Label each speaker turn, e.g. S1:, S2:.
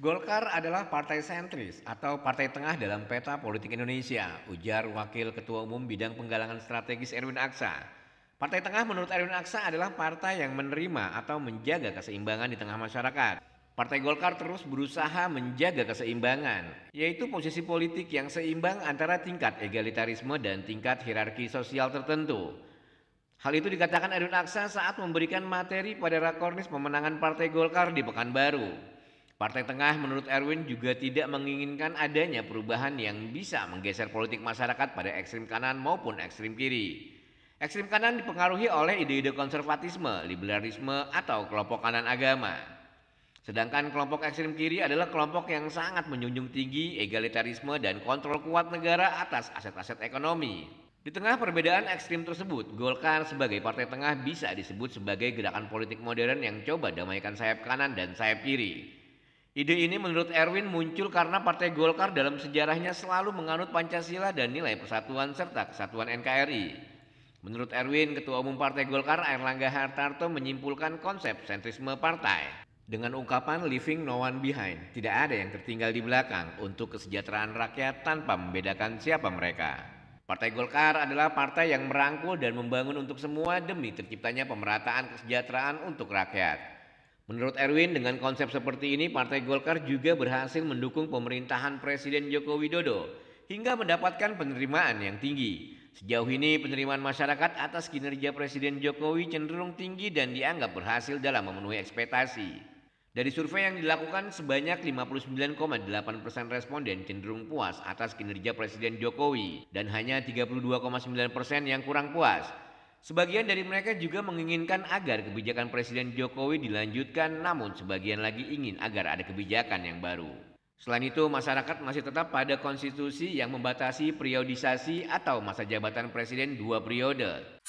S1: Golkar adalah partai sentris atau partai tengah dalam peta politik Indonesia, ujar Wakil Ketua Umum Bidang Penggalangan Strategis Erwin Aksa. Partai tengah menurut Erwin Aksa adalah partai yang menerima atau menjaga keseimbangan di tengah masyarakat. Partai Golkar terus berusaha menjaga keseimbangan, yaitu posisi politik yang seimbang antara tingkat egalitarisme dan tingkat hierarki sosial tertentu. Hal itu dikatakan Erwin Aksa saat memberikan materi pada Rakornis pemenangan Partai Golkar di Pekanbaru. Partai Tengah menurut Erwin juga tidak menginginkan adanya perubahan yang bisa menggeser politik masyarakat pada ekstrim kanan maupun ekstrim kiri. Ekstrim kanan dipengaruhi oleh ide-ide konservatisme, liberalisme, atau kelompok kanan agama. Sedangkan kelompok ekstrim kiri adalah kelompok yang sangat menjunjung tinggi egalitarisme dan kontrol kuat negara atas aset-aset ekonomi. Di tengah perbedaan ekstrim tersebut, Golkar sebagai partai tengah bisa disebut sebagai gerakan politik modern yang coba damaikan sayap kanan dan sayap kiri. Ide ini menurut Erwin muncul karena partai Golkar dalam sejarahnya selalu menganut Pancasila dan nilai persatuan serta kesatuan NKRI. Menurut Erwin, Ketua Umum Partai Golkar Erlangga Hartarto menyimpulkan konsep sentrisme partai. Dengan ungkapan living no one behind, tidak ada yang tertinggal di belakang untuk kesejahteraan rakyat tanpa membedakan siapa mereka. Partai Golkar adalah partai yang merangkul dan membangun untuk semua demi terciptanya pemerataan kesejahteraan untuk rakyat. Menurut Erwin, dengan konsep seperti ini Partai Golkar juga berhasil mendukung pemerintahan Presiden Joko Widodo hingga mendapatkan penerimaan yang tinggi. Sejauh ini penerimaan masyarakat atas kinerja Presiden Jokowi cenderung tinggi dan dianggap berhasil dalam memenuhi ekspektasi. Dari survei yang dilakukan sebanyak 59,8% persen responden cenderung puas atas kinerja Presiden Jokowi dan hanya 32,9% persen yang kurang puas. Sebagian dari mereka juga menginginkan agar kebijakan Presiden Jokowi dilanjutkan namun sebagian lagi ingin agar ada kebijakan yang baru. Selain itu, masyarakat masih tetap pada konstitusi yang membatasi periodisasi atau masa jabatan presiden dua periode.